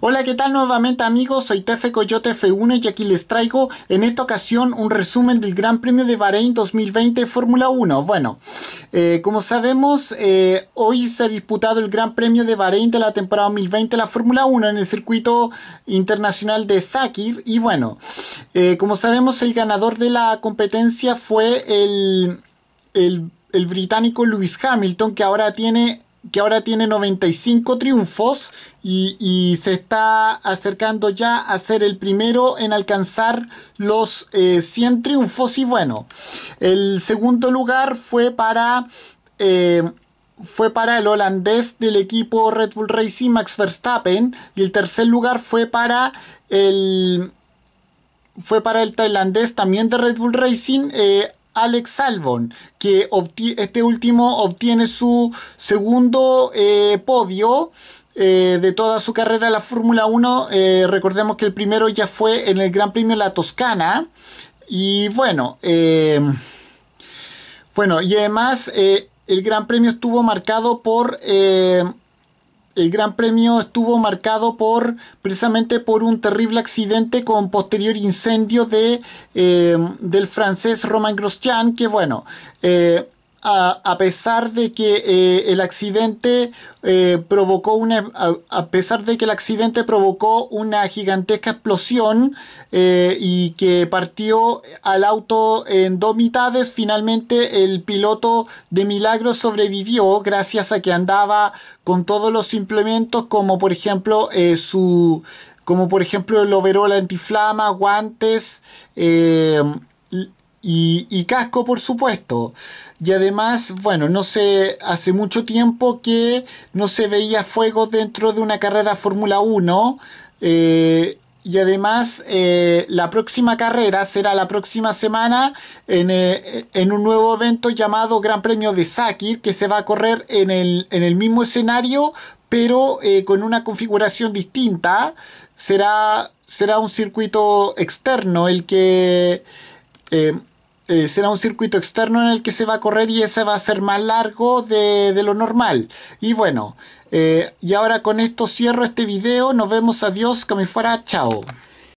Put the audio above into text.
Hola, ¿qué tal nuevamente amigos? Soy Tefe Coyote F1 y aquí les traigo en esta ocasión un resumen del Gran Premio de Bahrein 2020 Fórmula 1. Bueno, eh, como sabemos, eh, hoy se ha disputado el Gran Premio de Bahrein de la temporada 2020 de la Fórmula 1 en el circuito internacional de Sakir. Y bueno, eh, como sabemos, el ganador de la competencia fue el, el, el británico Lewis Hamilton, que ahora tiene que ahora tiene 95 triunfos y, se está acercando ya a ser el primero en alcanzar los 100 eh, triunfos. Y bueno, el segundo lugar fue para... Eh, fue para el holandés del equipo Red Bull Racing Max Verstappen y el tercer lugar fue para el fue para el tailandés también de Red Bull Racing eh, Alex Salvon, que este último obtiene su segundo eh, podio. Eh, de toda su carrera en la Fórmula 1, eh, recordemos que el primero ya fue en el Gran Premio La Toscana. Y bueno, em, bueno, y además el Gran Premio estuvo marcado por em, el Gran Premio estuvo marcado por precisamente por un terrible accidente con posterior incendio de, eh, del francés Romain Grosjean, que bueno, eh, a, pesar de que eh, el accidente eh, provocó una a, pesar de que el accidente provocó una gigantesca explosión eh, y que partió al auto en dos mitades finalmente el piloto de milagro sobrevivió gracias a que andaba con todos los implementos como por ejemplo su como por ejemplo el overol antiflama guantes y, casco, por supuesto. Y además, bueno, no sé, hace mucho tiempo que no se veía fuego dentro de una carrera Fórmula 1. Eh, y además, eh, la próxima carrera será la próxima semana eh, en, un nuevo evento llamado Gran Premio de Sakir, que se va a correr en el, en el mismo escenario, pero con una configuración distinta. Será, será un circuito externo el que eh, eh, será un circuito externo en el que se va a correr y ese va a ser más largo de, lo normal. Y bueno, eh, y ahora con esto cierro este video, nos vemos, adiós, que fuera, chao.